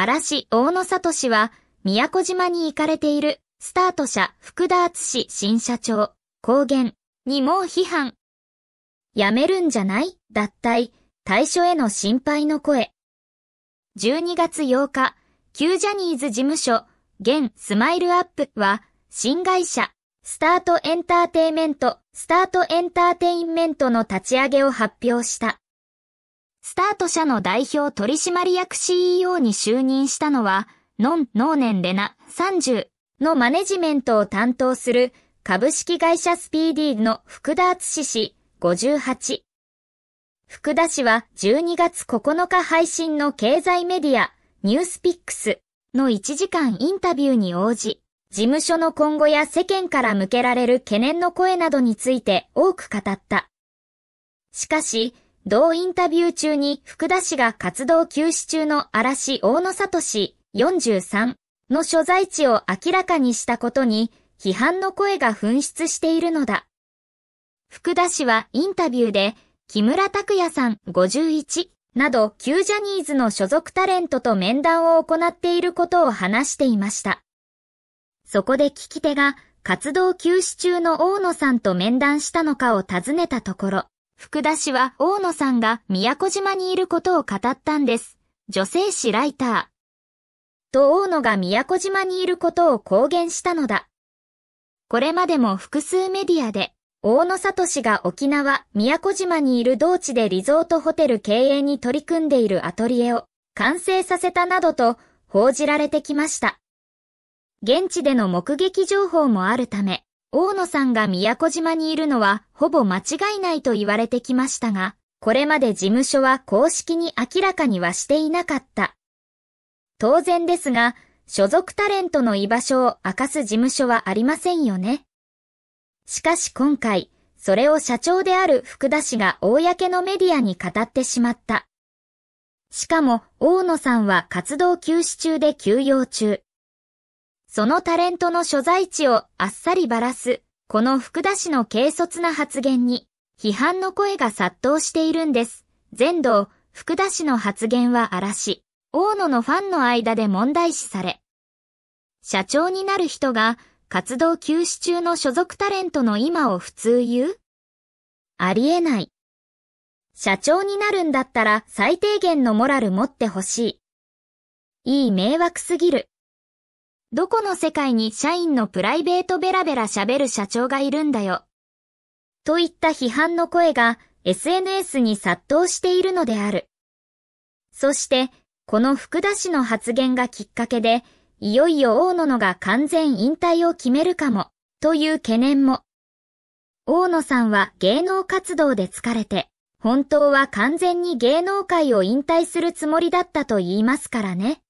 嵐大野里氏は、宮古島に行かれている、スタート社福田厚氏新社長、公言、にもう批判。やめるんじゃない脱退、対処への心配の声。12月8日、旧ジャニーズ事務所、現スマイルアップは、新会社、スタートエンターテイメント、スタートエンターテインメントの立ち上げを発表した。スタート社の代表取締役 CEO に就任したのは、ノン・ノーネン・レナ30のマネジメントを担当する株式会社スピーディーの福田敦氏58。福田氏は12月9日配信の経済メディアニュースピックスの1時間インタビューに応じ、事務所の今後や世間から向けられる懸念の声などについて多く語った。しかし、同インタビュー中に福田氏が活動休止中の嵐大野里氏43の所在地を明らかにしたことに批判の声が噴出しているのだ。福田氏はインタビューで木村拓也さん51など旧ジャニーズの所属タレントと面談を行っていることを話していました。そこで聞き手が活動休止中の大野さんと面談したのかを尋ねたところ、福田氏は大野さんが宮古島にいることを語ったんです。女性誌ライター。と大野が宮古島にいることを公言したのだ。これまでも複数メディアで、大野里氏が沖縄、宮古島にいる同地でリゾートホテル経営に取り組んでいるアトリエを完成させたなどと報じられてきました。現地での目撃情報もあるため、大野さんが宮古島にいるのはほぼ間違いないと言われてきましたが、これまで事務所は公式に明らかにはしていなかった。当然ですが、所属タレントの居場所を明かす事務所はありませんよね。しかし今回、それを社長である福田氏が公のメディアに語ってしまった。しかも、大野さんは活動休止中で休養中。そのタレントの所在地をあっさりばらす、この福田氏の軽率な発言に、批判の声が殺到しているんです。全道、福田氏の発言は嵐。大野のファンの間で問題視され、社長になる人が活動休止中の所属タレントの今を普通言うありえない。社長になるんだったら最低限のモラル持ってほしい。いい迷惑すぎる。どこの世界に社員のプライベートベラベラ喋る社長がいるんだよ。といった批判の声が SNS に殺到しているのである。そして、この福田氏の発言がきっかけで、いよいよ大野のが完全引退を決めるかも、という懸念も。大野さんは芸能活動で疲れて、本当は完全に芸能界を引退するつもりだったと言いますからね。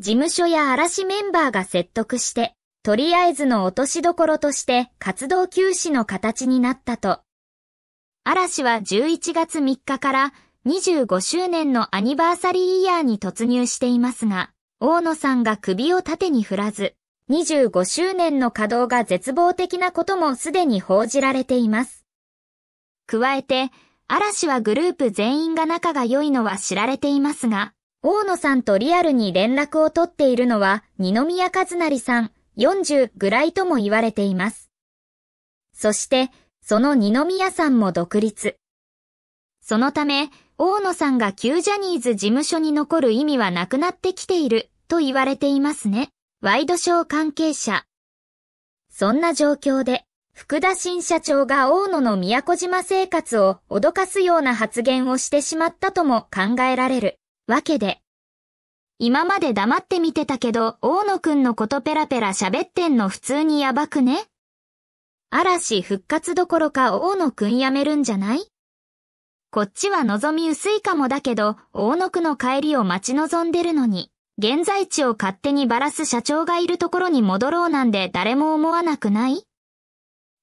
事務所や嵐メンバーが説得して、とりあえずの落としどころとして活動休止の形になったと。嵐は11月3日から25周年のアニバーサリーイヤーに突入していますが、大野さんが首を縦に振らず、25周年の稼働が絶望的なこともすでに報じられています。加えて、嵐はグループ全員が仲が良いのは知られていますが、大野さんとリアルに連絡を取っているのは二宮和也さん40ぐらいとも言われています。そして、その二宮さんも独立。そのため、大野さんが旧ジャニーズ事務所に残る意味はなくなってきていると言われていますね。ワイドショー関係者。そんな状況で、福田新社長が大野の宮古島生活を脅かすような発言をしてしまったとも考えられる。わけで。今まで黙って見てたけど、大野くんのことペラペラ喋ってんの普通にやばくね嵐復活どころか大野くんやめるんじゃないこっちは望み薄いかもだけど、大野んの帰りを待ち望んでるのに、現在地を勝手にばらす社長がいるところに戻ろうなんで誰も思わなくない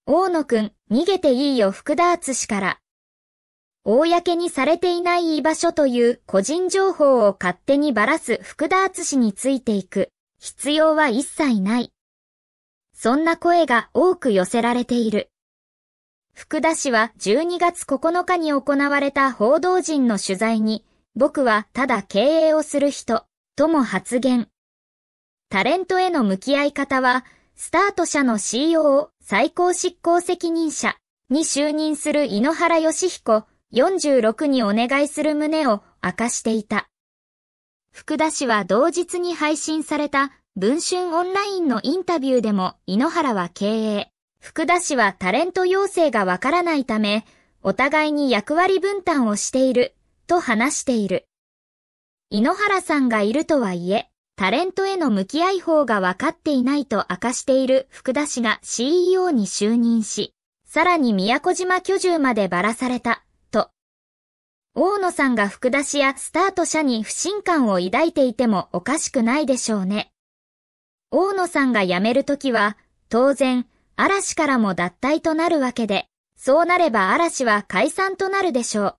大野くん、逃げていいよ福田敦氏から。公にされていない居場所という個人情報を勝手にばらす福田厚氏についていく必要は一切ない。そんな声が多く寄せられている。福田氏は12月9日に行われた報道陣の取材に、僕はただ経営をする人、とも発言。タレントへの向き合い方は、スタート社の c e o 最高執行責任者に就任する井ノ原義彦、46にお願いする旨を明かしていた。福田氏は同日に配信された文春オンラインのインタビューでも井ノ原は経営。福田氏はタレント要請がわからないため、お互いに役割分担をしている、と話している。井ノ原さんがいるとはいえ、タレントへの向き合い方が分かっていないと明かしている福田氏が CEO に就任し、さらに宮古島居住までばらされた。大野さんが福田氏やスタート社に不信感を抱いていてもおかしくないでしょうね。大野さんが辞めるときは、当然、嵐からも脱退となるわけで、そうなれば嵐は解散となるでしょう。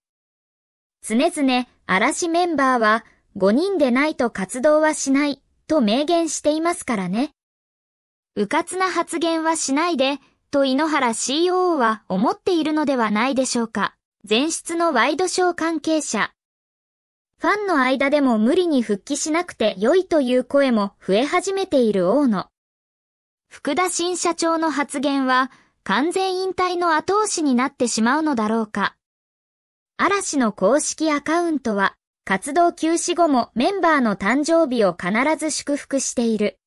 常々、嵐メンバーは、5人でないと活動はしない、と明言していますからね。うかつな発言はしないで、と井ノ原 COO は思っているのではないでしょうか。前室のワイドショー関係者。ファンの間でも無理に復帰しなくて良いという声も増え始めている大野。福田新社長の発言は完全引退の後押しになってしまうのだろうか。嵐の公式アカウントは活動休止後もメンバーの誕生日を必ず祝福している。